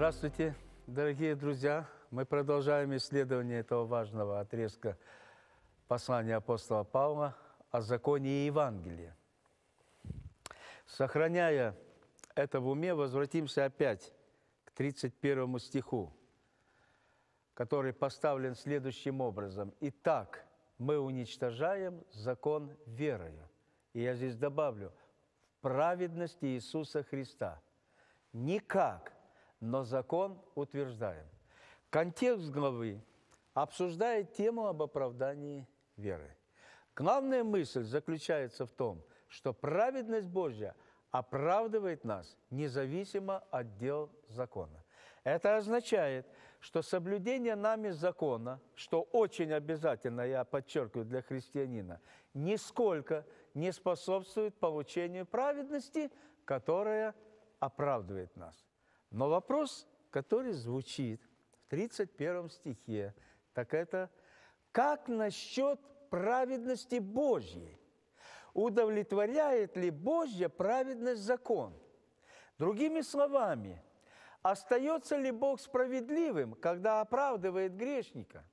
Здравствуйте, дорогие друзья! Мы продолжаем исследование этого важного отрезка послания апостола Павла о законе и Евангелии. Сохраняя это в уме, возвратимся опять к 31 стиху, который поставлен следующим образом. «Итак, мы уничтожаем закон верою». И я здесь добавлю – в праведности Иисуса Христа. Никак – но закон утверждаем. Контекст главы обсуждает тему об оправдании веры. Главная мысль заключается в том, что праведность Божья оправдывает нас независимо от дел закона. Это означает, что соблюдение нами закона, что очень обязательно, я подчеркиваю, для христианина, нисколько не способствует получению праведности, которая оправдывает нас. Но вопрос, который звучит в 31 стихе, так это «Как насчет праведности Божьей? Удовлетворяет ли Божья праведность закон?» Другими словами, остается ли Бог справедливым, когда оправдывает грешника?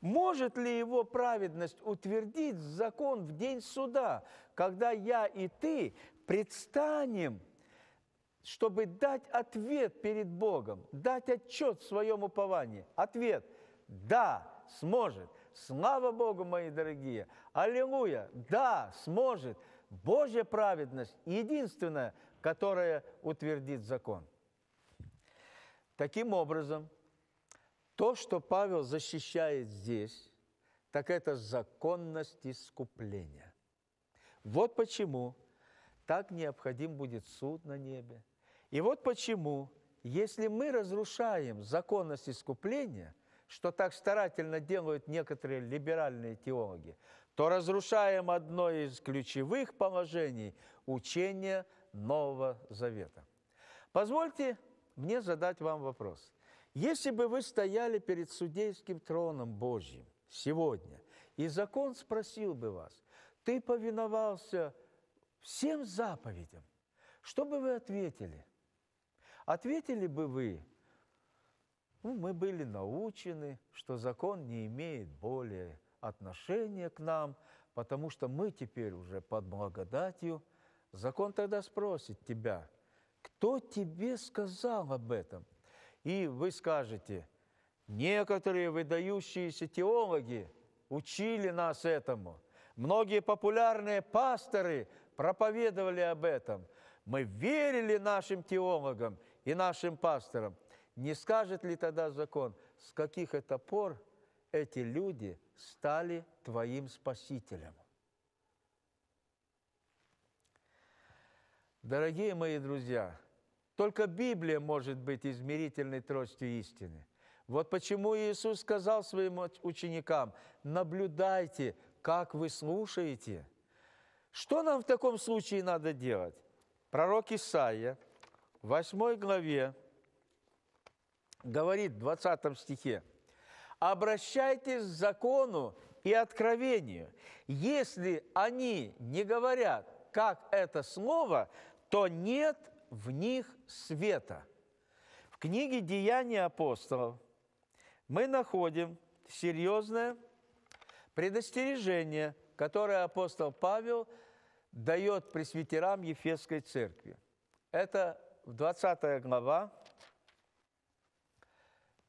Может ли его праведность утвердить закон в день суда, когда я и ты предстанем – чтобы дать ответ перед Богом, дать отчет в своем уповании. Ответ – да, сможет. Слава Богу, мои дорогие! Аллилуйя! Да, сможет! Божья праведность – единственная, которая утвердит закон. Таким образом, то, что Павел защищает здесь, так это законность искупления. Вот почему так необходим будет суд на небе – и вот почему, если мы разрушаем законность искупления, что так старательно делают некоторые либеральные теологи, то разрушаем одно из ключевых положений учения Нового Завета. Позвольте мне задать вам вопрос. Если бы вы стояли перед судейским троном Божьим сегодня, и закон спросил бы вас, ты повиновался всем заповедям, что бы вы ответили – Ответили бы вы, ну, мы были научены, что закон не имеет более отношения к нам, потому что мы теперь уже под благодатью. Закон тогда спросит тебя, кто тебе сказал об этом? И вы скажете, некоторые выдающиеся теологи учили нас этому, многие популярные пасторы проповедовали об этом. Мы верили нашим теологам – и нашим пасторам, не скажет ли тогда закон, с каких это пор эти люди стали твоим спасителем? Дорогие мои друзья, только Библия может быть измерительной тростью истины. Вот почему Иисус сказал своим ученикам, наблюдайте, как вы слушаете. Что нам в таком случае надо делать? Пророк Исаия – 8 главе говорит в 20 стихе, «Обращайтесь к закону и откровению. Если они не говорят, как это слово, то нет в них света». В книге «Деяния апостолов» мы находим серьезное предостережение, которое апостол Павел дает пресвитерам Ефесской церкви. Это 20 глава,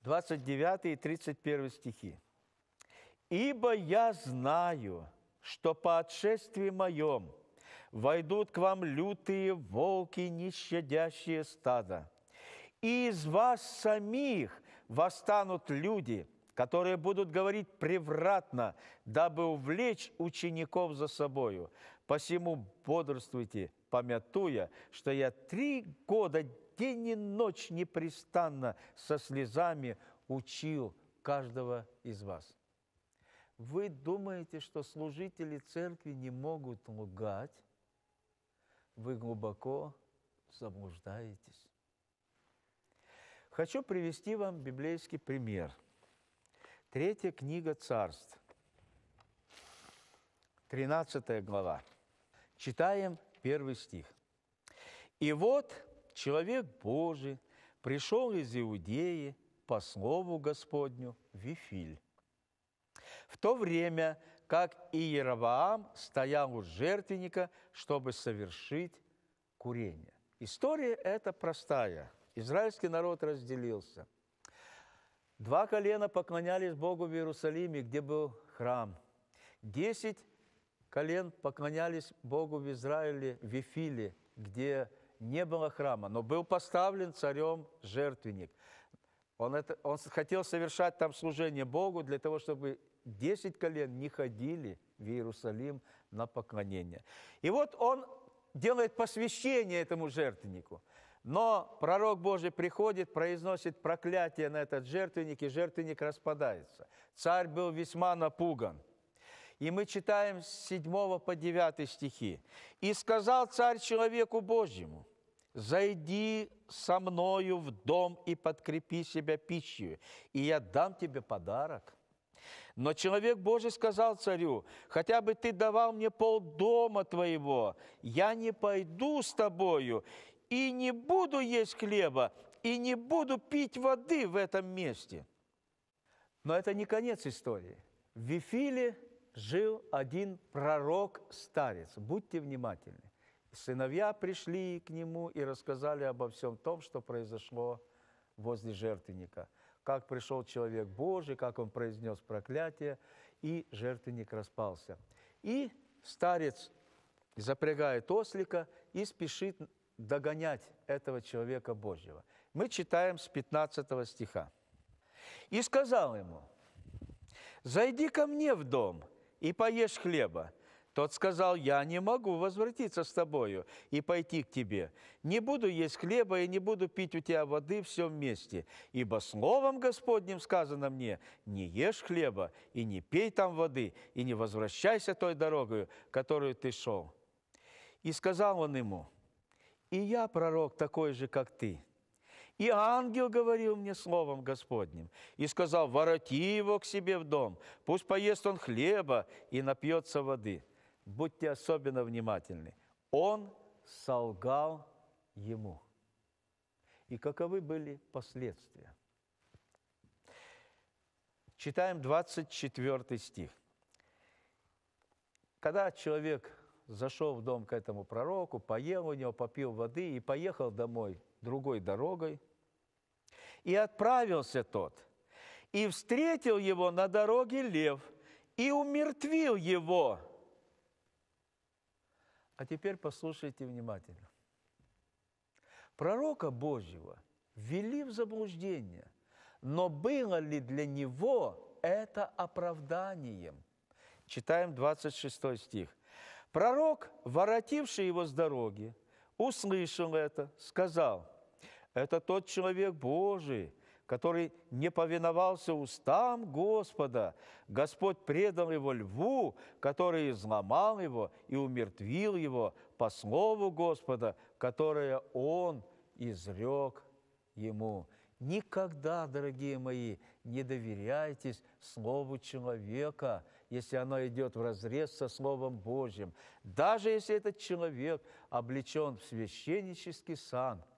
29 и 31 стихи. «Ибо я знаю, что по отшествии моем войдут к вам лютые волки, нещадящие стада, и из вас самих восстанут люди, которые будут говорить превратно, дабы увлечь учеников за собою. Посему бодрствуйте, памятуя, что я три года день и ночь непрестанно со слезами учил каждого из вас. Вы думаете, что служители церкви не могут лгать? Вы глубоко заблуждаетесь. Хочу привести вам библейский пример. Третья книга царств, 13 глава. Читаем первый стих. «И вот человек Божий пришел из Иудеи по слову Господню в Вифиль, в то время, как Иераваам стоял у жертвенника, чтобы совершить курение. История эта простая. Израильский народ разделился. Два колена поклонялись Богу в Иерусалиме, где был храм. Десять колен поклонялись Богу в Израиле, в Вифиле, где не было храма, но был поставлен царем жертвенник. Он, это, он хотел совершать там служение Богу для того, чтобы десять колен не ходили в Иерусалим на поклонение. И вот он делает посвящение этому жертвеннику. Но пророк Божий приходит, произносит проклятие на этот жертвенник, и жертвенник распадается. Царь был весьма напуган – и мы читаем с 7 по 9 стихи. «И сказал царь человеку Божьему, зайди со мною в дом и подкрепи себя пищей, и я дам тебе подарок». Но человек Божий сказал царю, «Хотя бы ты давал мне пол дома твоего, я не пойду с тобою, и не буду есть хлеба, и не буду пить воды в этом месте». Но это не конец истории. В Вифиле – жил один пророк-старец. Будьте внимательны. Сыновья пришли к нему и рассказали обо всем том, что произошло возле жертвенника. Как пришел человек Божий, как он произнес проклятие, и жертвенник распался. И старец запрягает ослика и спешит догонять этого человека Божьего. Мы читаем с 15 стиха. «И сказал ему, «Зайди ко мне в дом, и поешь хлеба». Тот сказал, «Я не могу возвратиться с тобою и пойти к тебе. Не буду есть хлеба и не буду пить у тебя воды все вместе, ибо словом Господним сказано мне, не ешь хлеба и не пей там воды, и не возвращайся той дорогой, которую ты шел». И сказал он ему, «И я пророк такой же, как ты». И ангел говорил мне словом Господним и сказал, вороти его к себе в дом, пусть поест он хлеба и напьется воды. Будьте особенно внимательны. Он солгал ему. И каковы были последствия? Читаем 24 стих. Когда человек зашел в дом к этому пророку, поел у него, попил воды и поехал домой – другой дорогой. И отправился тот, и встретил его на дороге лев, и умертвил его. А теперь послушайте внимательно. Пророка Божьего ввели в заблуждение, но было ли для него это оправданием? Читаем 26 стих. Пророк, воротивший его с дороги, услышал это, сказал – это тот человек Божий, который не повиновался устам Господа. Господь предал его льву, который изломал его и умертвил его по слову Господа, которое он изрек ему. Никогда, дорогие мои, не доверяйтесь слову человека, если оно идет в разрез со Словом Божьим. Даже если этот человек облечен в священнический сан –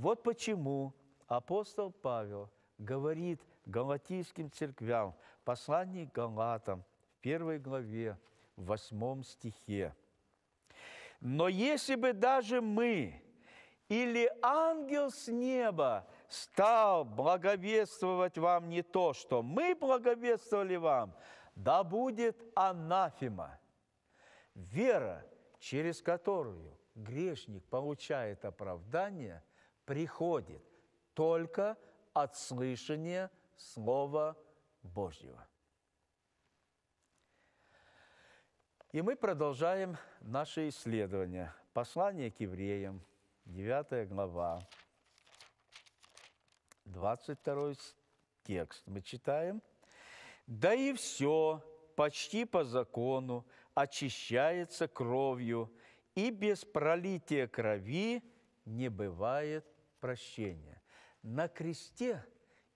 вот почему апостол Павел говорит галатийским церквям, послании галатам, в первой главе, в восьмом стихе. «Но если бы даже мы или ангел с неба стал благовествовать вам не то, что мы благовествовали вам, да будет анафима». Вера, через которую грешник получает оправдание – приходит только от слышания Слова Божьего. И мы продолжаем наше исследование. Послание к евреям, 9 глава, 22 текст. Мы читаем. «Да и все, почти по закону, очищается кровью, и без пролития крови не бывает прощения. На кресте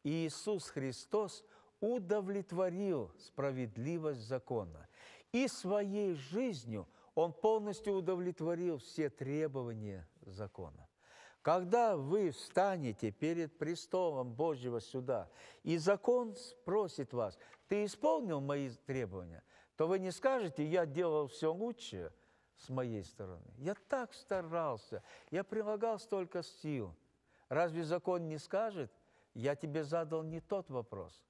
Иисус Христос удовлетворил справедливость закона. И своей жизнью Он полностью удовлетворил все требования закона. Когда вы встанете перед престолом Божьего суда, и закон спросит вас, ты исполнил мои требования, то вы не скажете, я делал все лучше с моей стороны. Я так старался, я прилагал столько сил – Разве закон не скажет, я тебе задал не тот вопрос?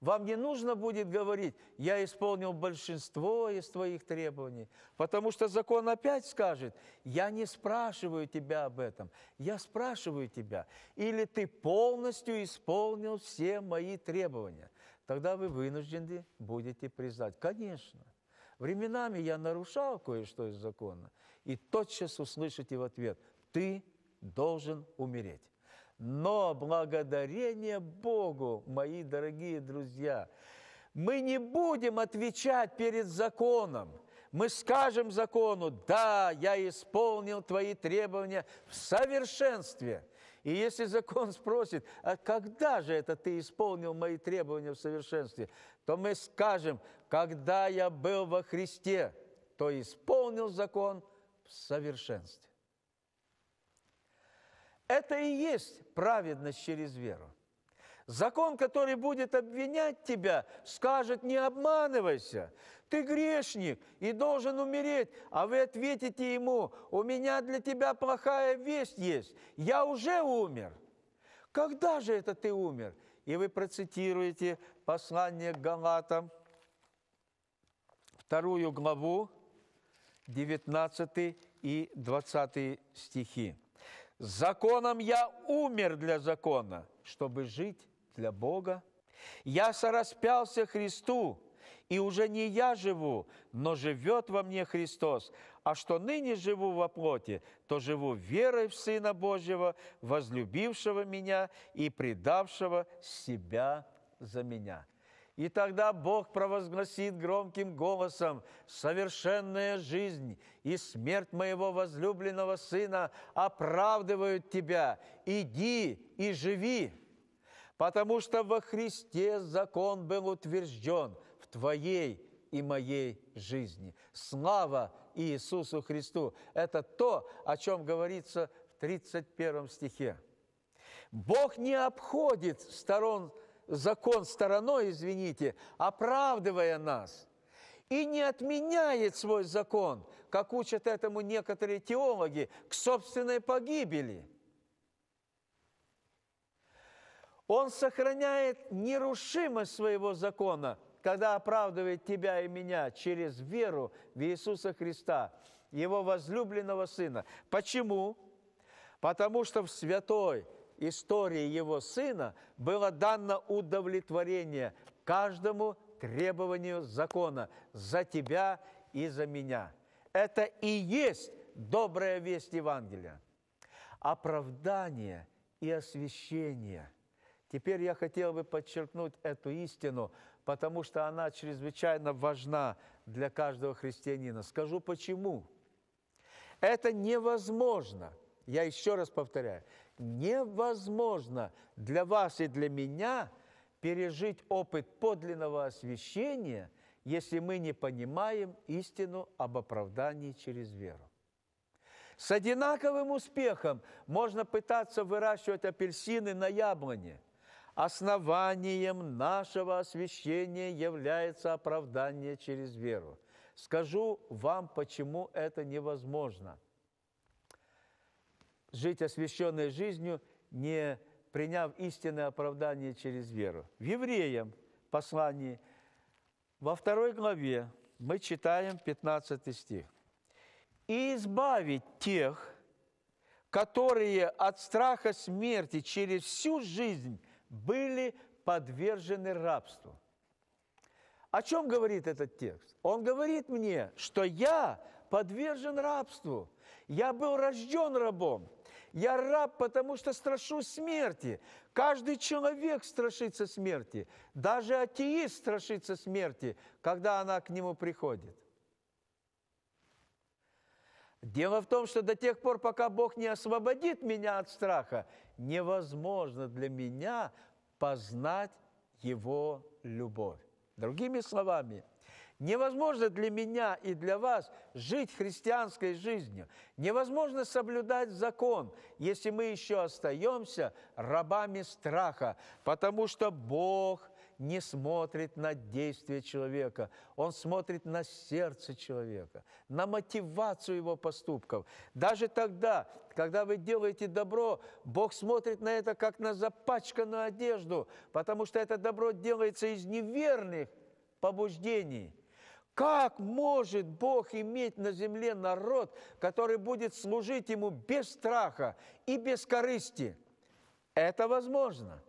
Вам не нужно будет говорить, я исполнил большинство из твоих требований, потому что закон опять скажет, я не спрашиваю тебя об этом, я спрашиваю тебя, или ты полностью исполнил все мои требования. Тогда вы вынуждены будете признать, конечно, временами я нарушал кое-что из закона, и тотчас услышите в ответ, ты должен умереть. Но благодарение Богу, мои дорогие друзья, мы не будем отвечать перед законом. Мы скажем закону, да, я исполнил твои требования в совершенстве. И если закон спросит, а когда же это ты исполнил мои требования в совершенстве, то мы скажем, когда я был во Христе, то исполнил закон в совершенстве. Это и есть праведность через веру. Закон, который будет обвинять тебя, скажет, не обманывайся, ты грешник и должен умереть. А вы ответите ему, у меня для тебя плохая весть есть, я уже умер. Когда же это ты умер? И вы процитируете послание к Галатам, вторую главу, 19 и 20 стихи. Законом я умер для закона, чтобы жить для Бога. Я сораспялся Христу, и уже не я живу, но живет во мне Христос. А что ныне живу во плоти, то живу верой в Сына Божьего, возлюбившего меня и предавшего себя за меня. И тогда Бог провозгласит громким голосом «Совершенная жизнь и смерть моего возлюбленного сына оправдывают тебя. Иди и живи, потому что во Христе закон был утвержден в твоей и моей жизни. Слава Иисусу Христу! Это то, о чем говорится в 31 стихе. Бог не обходит сторон закон стороной, извините, оправдывая нас, и не отменяет свой закон, как учат этому некоторые теологи, к собственной погибели. Он сохраняет нерушимость своего закона, когда оправдывает тебя и меня через веру в Иисуса Христа, Его возлюбленного Сына. Почему? Потому что в святой, истории его сына было дано удовлетворение каждому требованию закона за тебя и за меня. Это и есть добрая весть Евангелия. Оправдание и освящение. Теперь я хотел бы подчеркнуть эту истину, потому что она чрезвычайно важна для каждого христианина. Скажу почему. Это невозможно, я еще раз повторяю, невозможно для вас и для меня пережить опыт подлинного освящения, если мы не понимаем истину об оправдании через веру. С одинаковым успехом можно пытаться выращивать апельсины на яблоне. Основанием нашего освящения является оправдание через веру. Скажу вам, почему это невозможно – жить освященной жизнью, не приняв истинное оправдание через веру. В Евреям послании во второй главе мы читаем 15 стих. «И избавить тех, которые от страха смерти через всю жизнь были подвержены рабству». О чем говорит этот текст? Он говорит мне, что я подвержен рабству. Я был рожден рабом. Я раб, потому что страшу смерти. Каждый человек страшится смерти. Даже атеист страшится смерти, когда она к нему приходит. Дело в том, что до тех пор, пока Бог не освободит меня от страха, невозможно для меня познать Его любовь. Другими словами – Невозможно для меня и для вас жить христианской жизнью. Невозможно соблюдать закон, если мы еще остаемся рабами страха, потому что Бог не смотрит на действия человека, Он смотрит на сердце человека, на мотивацию его поступков. Даже тогда, когда вы делаете добро, Бог смотрит на это как на запачканную одежду, потому что это добро делается из неверных побуждений – как может Бог иметь на земле народ, который будет служить Ему без страха и без корысти? Это возможно.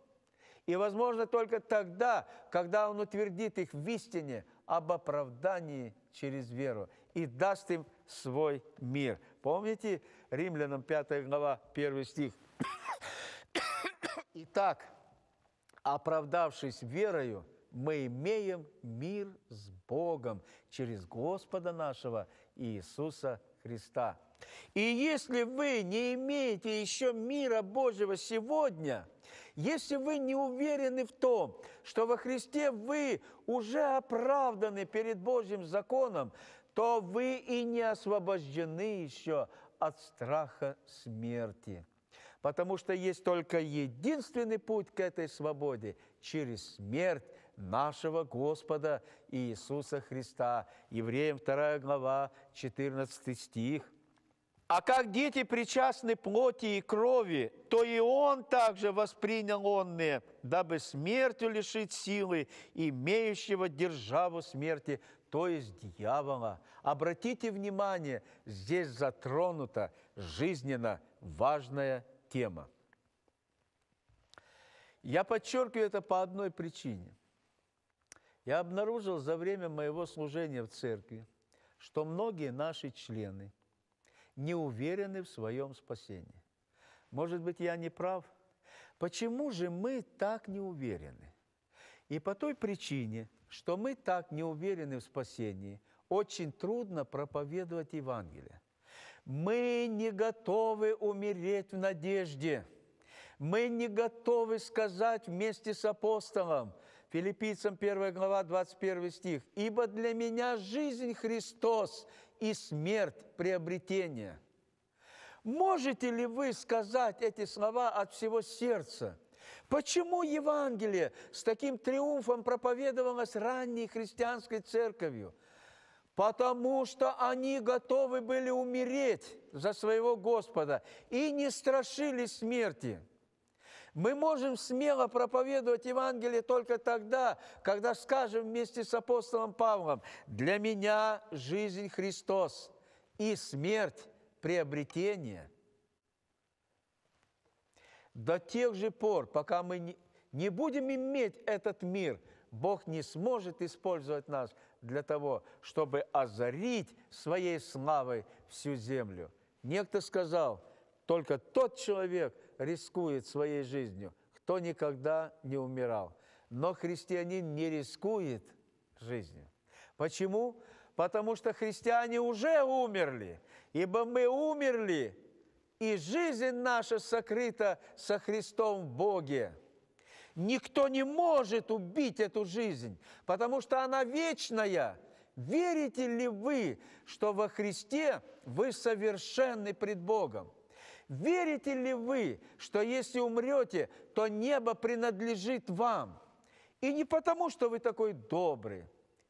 И возможно только тогда, когда Он утвердит их в истине об оправдании через веру и даст им свой мир. Помните Римлянам 5 глава 1 стих? Итак, оправдавшись верою – мы имеем мир с Богом через Господа нашего Иисуса Христа. И если вы не имеете еще мира Божьего сегодня, если вы не уверены в том, что во Христе вы уже оправданы перед Божьим законом, то вы и не освобождены еще от страха смерти. Потому что есть только единственный путь к этой свободе – через смерть нашего Господа Иисуса Христа. Евреям 2 глава, 14 стих. А как дети причастны плоти и крови, то и он также воспринял онные, дабы смертью лишить силы имеющего державу смерти, то есть дьявола. Обратите внимание, здесь затронута жизненно важная тема. Я подчеркиваю это по одной причине – я обнаружил за время моего служения в церкви, что многие наши члены не уверены в своем спасении. Может быть, я не прав? Почему же мы так не уверены? И по той причине, что мы так не уверены в спасении, очень трудно проповедовать Евангелие. Мы не готовы умереть в надежде. Мы не готовы сказать вместе с апостолом – Филиппийцам 1 глава 21 стих. «Ибо для меня жизнь Христос и смерть приобретение». Можете ли вы сказать эти слова от всего сердца? Почему Евангелие с таким триумфом проповедовалось ранней христианской церковью? потому что они готовы были умереть за своего Господа и не страшили смерти. Мы можем смело проповедовать Евангелие только тогда, когда скажем вместе с апостолом Павлом, «Для меня жизнь Христос и смерть – приобретение». До тех же пор, пока мы не будем иметь этот мир, Бог не сможет использовать нас для того, чтобы озарить своей славой всю землю. Некто сказал, только тот человек – рискует своей жизнью, кто никогда не умирал. Но христианин не рискует жизнью. Почему? Потому что христиане уже умерли, ибо мы умерли, и жизнь наша сокрыта со Христом в Боге. Никто не может убить эту жизнь, потому что она вечная. Верите ли вы, что во Христе вы совершенны пред Богом? Верите ли вы, что если умрете, то небо принадлежит вам? И не потому, что вы такой добрый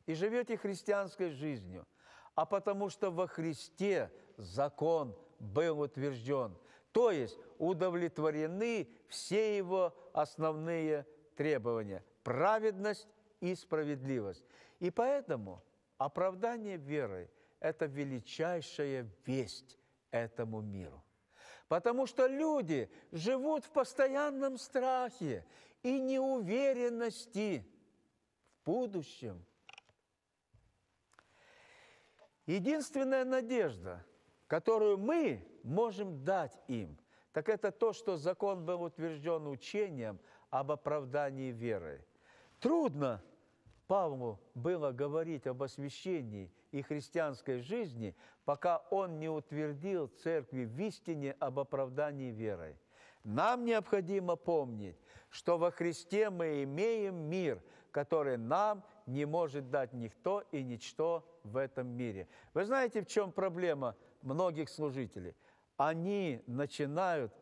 и живете христианской жизнью, а потому что во Христе закон был утвержден, то есть удовлетворены все его основные требования – праведность и справедливость. И поэтому оправдание верой – это величайшая весть этому миру. Потому что люди живут в постоянном страхе и неуверенности в будущем. Единственная надежда, которую мы можем дать им, так это то, что закон был утвержден учением об оправдании веры. Трудно Павлу было говорить об освящении и христианской жизни, пока он не утвердил церкви в истине об оправдании верой. Нам необходимо помнить, что во Христе мы имеем мир, который нам не может дать никто и ничто в этом мире. Вы знаете, в чем проблема многих служителей? Они начинают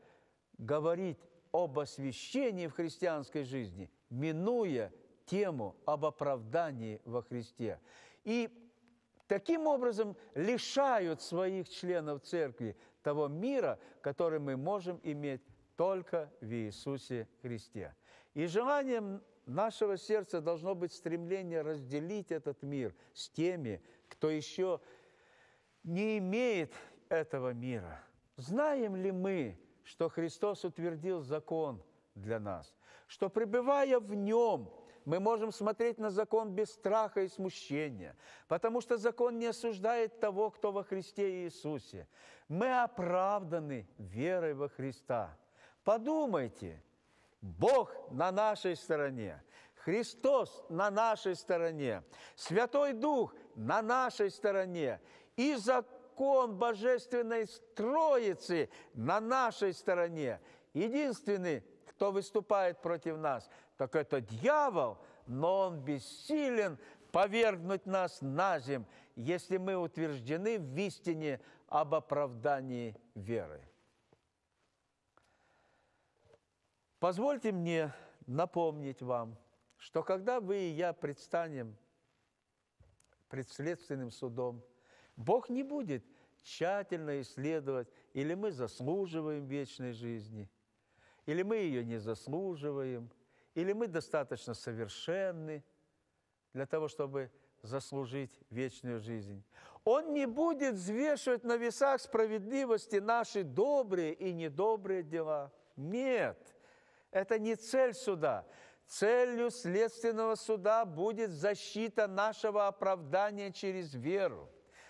говорить об освящении в христианской жизни, минуя тему об оправдании во Христе. И Таким образом, лишают своих членов церкви того мира, который мы можем иметь только в Иисусе Христе. И желанием нашего сердца должно быть стремление разделить этот мир с теми, кто еще не имеет этого мира. Знаем ли мы, что Христос утвердил закон для нас, что пребывая в Нем – мы можем смотреть на закон без страха и смущения, потому что закон не осуждает того, кто во Христе Иисусе. Мы оправданы верой во Христа. Подумайте, Бог на нашей стороне, Христос на нашей стороне, Святой Дух на нашей стороне, и закон Божественной Троицы на нашей стороне. Единственный, кто выступает против нас – так это дьявол, но он бессилен повергнуть нас на земь, если мы утверждены в истине об оправдании веры. Позвольте мне напомнить вам, что когда вы и я предстанем пред следственным судом, Бог не будет тщательно исследовать, или мы заслуживаем вечной жизни, или мы ее не заслуживаем – или мы достаточно совершенны для того, чтобы заслужить вечную жизнь. Он не будет взвешивать на весах справедливости наши добрые и недобрые дела. Нет, это не цель суда. Целью следственного суда будет защита нашего оправдания через веру,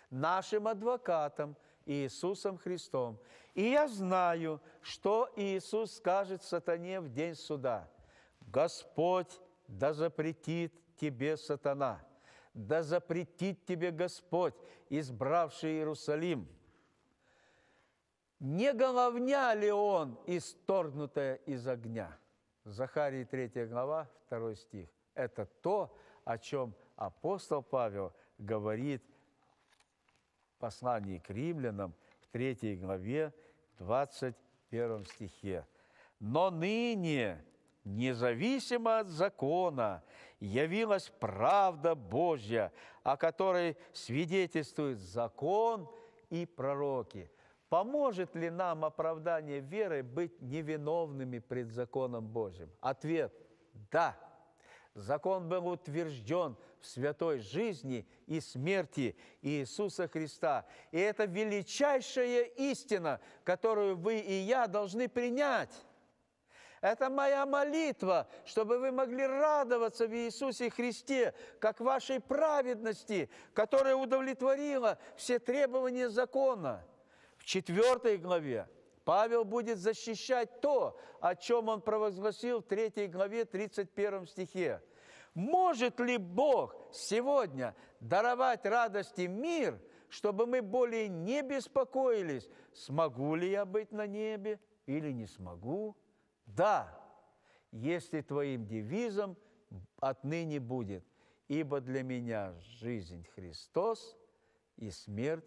нашим адвокатом Иисусом Христом. И я знаю, что Иисус скажет сатане в день суда – Господь да запретит тебе сатана, да запретит тебе Господь, избравший Иерусалим. Не головня ли он, исторгнутая из огня? Захарий, 3 глава, 2 стих. Это то, о чем апостол Павел говорит в послании к римлянам в 3 главе, 21 стихе. «Но ныне независимо от закона, явилась правда Божья, о которой свидетельствует закон и пророки. Поможет ли нам оправдание веры быть невиновными пред законом Божьим? Ответ – да. Закон был утвержден в святой жизни и смерти Иисуса Христа. И это величайшая истина, которую вы и я должны принять – это моя молитва, чтобы вы могли радоваться в Иисусе Христе, как вашей праведности, которая удовлетворила все требования закона. В четвертой главе Павел будет защищать то, о чем он провозгласил в третьей главе 31 стихе. Может ли Бог сегодня даровать радости мир, чтобы мы более не беспокоились, смогу ли я быть на небе или не смогу? Да, если твоим девизом отныне будет, ибо для меня жизнь Христос и смерть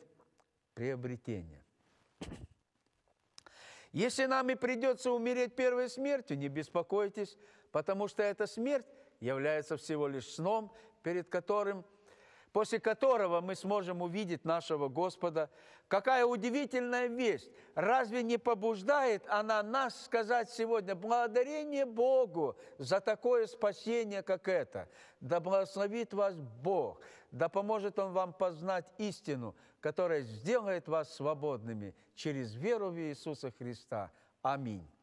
приобретение. Если нам и придется умереть первой смертью, не беспокойтесь, потому что эта смерть является всего лишь сном, перед которым – после которого мы сможем увидеть нашего Господа. Какая удивительная весть! Разве не побуждает она нас сказать сегодня благодарение Богу за такое спасение, как это? Да благословит вас Бог, да поможет Он вам познать истину, которая сделает вас свободными через веру в Иисуса Христа. Аминь.